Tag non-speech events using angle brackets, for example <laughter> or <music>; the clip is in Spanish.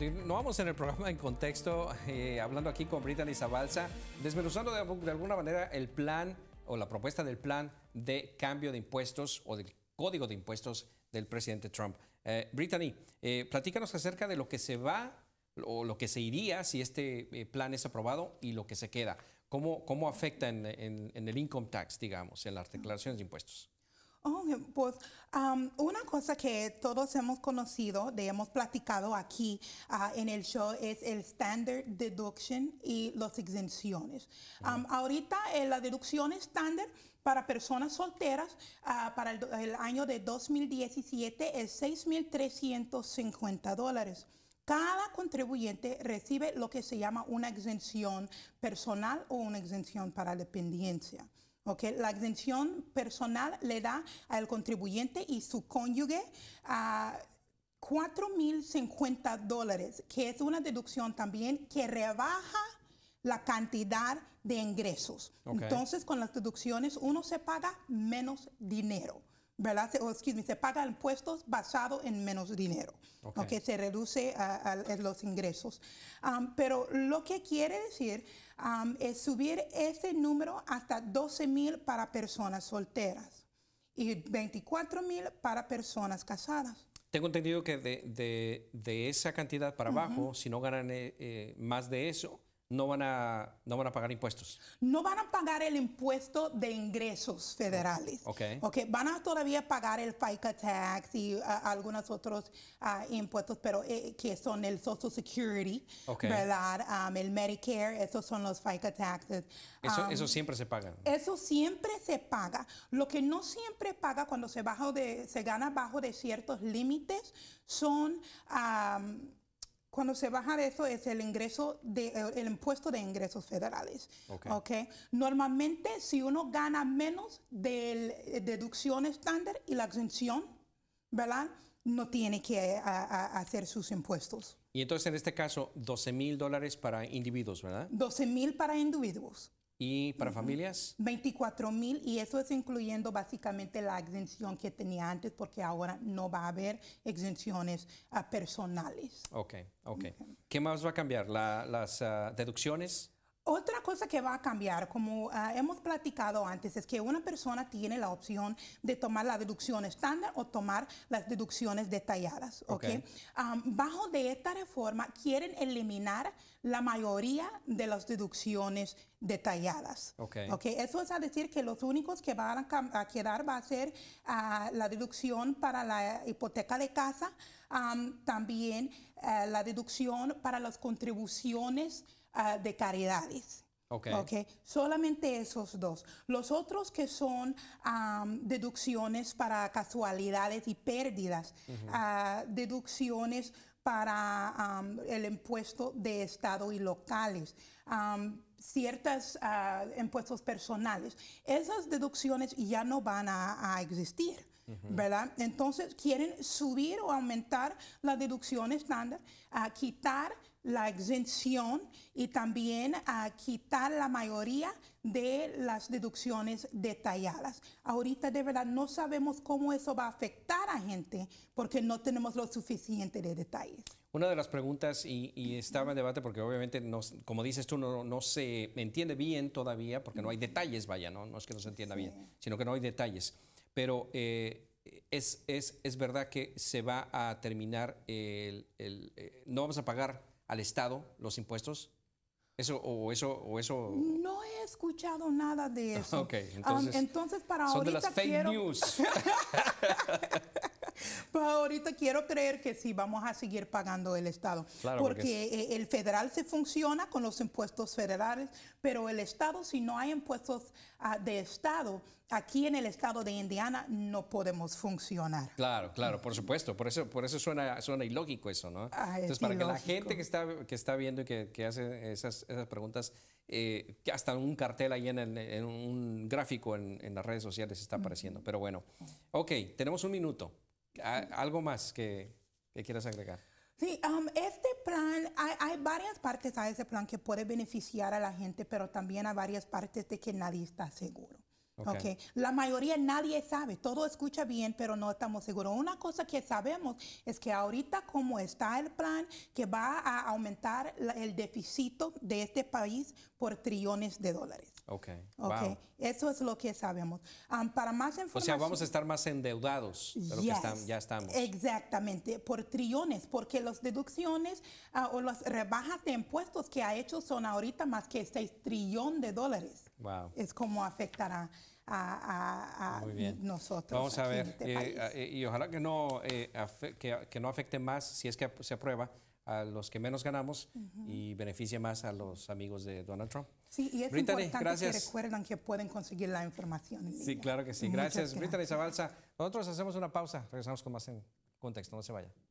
no vamos en el programa en contexto, eh, hablando aquí con Brittany Zabalza, desmenuzando de, alguna manera el plan o la propuesta del plan de cambio de impuestos o del código de impuestos del presidente Trump. Eh, Brittany, eh, platícanos acerca de lo que se va o lo que se iría si este plan es aprobado y lo que se queda. ¿Cómo, cómo afecta en el income tax, digamos, en las declaraciones de impuestos? pues um, una cosa que todos hemos conocido, hemos platicado aquí ah, en el show, es el standard deduction y las exenciones. Um, ahorita eh, la deducción estándar para personas solteras ah, para el, año de 2017 es 6.350 dólares. Cada contribuyente recibe lo que se llama una exención personal o una exención para dependencia. Okay. La exención personal le da al contribuyente y su cónyuge a ah, mil 4.050 dólares, que es una deducción también que rebaja la cantidad de ingresos. Entonces, con las deducciones uno se paga menos dinero. ¿verdad? se paga impuestos basado en menos dinero, lo se reduce los ingresos. Um, pero lo que quiere decir um, es subir ese número hasta 12 mil para personas solteras y 24 mil para personas casadas. Tengo entendido que de, esa cantidad para abajo, si no ganan eh, eh, más de eso, no van, a, no van a pagar impuestos. No van a pagar el impuesto de ingresos federales. Ok. okay. Van a todavía pagar el FICA tax y algunos otros ah, impuestos, pero eh, que son el Social Security, um, el Medicare, esos son los FICA taxes. eso, um, eso, siempre se paga. Eso siempre se paga. Lo que no siempre paga cuando se, de, se gana bajo de ciertos límites son... Um, cuando se baja de eso es el ingreso de, eh, el, impuesto de ingresos federales. Okay. Normalmente si uno gana menos de eh, deducción estándar y la exención, ¿verdad? No tiene que eh, hacer sus impuestos. Y entonces en este caso, 12 mil dólares para individuos, ¿verdad? 12 mil para individuos. ¿Y para familias? 24 mil y eso es incluyendo básicamente la exención que tenía antes porque ahora no va a haber exenciones ah, personales. Ok, ok. ¿Qué más va a cambiar? ¿Las ah, deducciones? Otra cosa que va a cambiar, como ah, hemos platicado antes, es que una persona tiene la opción de tomar la deducción estándar o tomar las deducciones detalladas. Okay. bajo de esta reforma quieren eliminar la mayoría de las deducciones detalladas. Okay. okay. Eso es a decir que los únicos que van a, quedar va a ser ah, la deducción para la hipoteca de casa, también eh, la deducción para las contribuciones Ah, de caridades. Okay. solamente esos dos. Los otros que son deducciones para casualidades y pérdidas, ah, deducciones para el impuesto de Estado y locales, ciertas ciertos ah, impuestos personales. Esas deducciones ya no van a, existir. ¿verdad? Entonces quieren subir o aumentar la deducción estándar, quitar la exención y también a quitar la mayoría de las deducciones detalladas. Ahorita de verdad no sabemos cómo eso va a afectar a gente porque no tenemos lo suficiente de detalles. Una de las preguntas, y, estaba en debate porque obviamente, no, como dices tú, no, no, se entiende bien todavía, porque no hay detalles, vaya, no, es que no se entienda bien, sino que no hay detalles. Pero eh, es, es, verdad que se va a terminar, el, eh, no vamos a pagar al Estado los impuestos? Eso o eso o eso. No he escuchado nada de eso. <laughs> Ok, entonces. Um, entonces para son de las fake quiero... news. <laughs> <laughs> pues ahorita quiero creer que sí vamos a seguir pagando el Estado. porque, eh, el federal se funciona con los impuestos federales, pero el Estado, si no hay impuestos ah, de Estado, aquí en el Estado de Indiana no podemos funcionar. Claro, claro, por supuesto. Por eso, por eso suena, suena ilógico eso, ¿no? Ah, Entonces, para que la gente que está, que está viendo y que, hace esas, esas preguntas, eh, hasta un cartel ahí en, un gráfico en, en, las redes sociales está apareciendo. Pero bueno, ok, tenemos un minuto algo más que, quieras agregar. Sí, um, este plan, hay, hay, varias partes a ese plan que puede beneficiar a la gente, pero también hay varias partes de que nadie está seguro. Okay. la mayoría nadie sabe, todo escucha bien, pero no estamos seguros. Una cosa que sabemos es que ahorita como está el plan, que va a aumentar el déficit de este país por trillones de dólares. Ok, okay. eso es lo que sabemos. para más información... O sea, vamos a estar más endeudados de que ya estamos. Exactamente, por trillones, porque las deducciones ah, o las rebajas de impuestos que ha hecho son ahorita más que 6 trillones de dólares. Es como afectará a, nosotros. Vamos a ver, este eh, eh, y ojalá que no, eh, que, no afecte más, si es que se aprueba, a los que menos ganamos y beneficie más a los amigos de Donald Trump. Sí, y es importante que recuerden que pueden conseguir la información. En sí, claro que sí. Gracias, Rita Brittany Zabalza. Nosotros hacemos una pausa, regresamos con más contexto, no se vaya.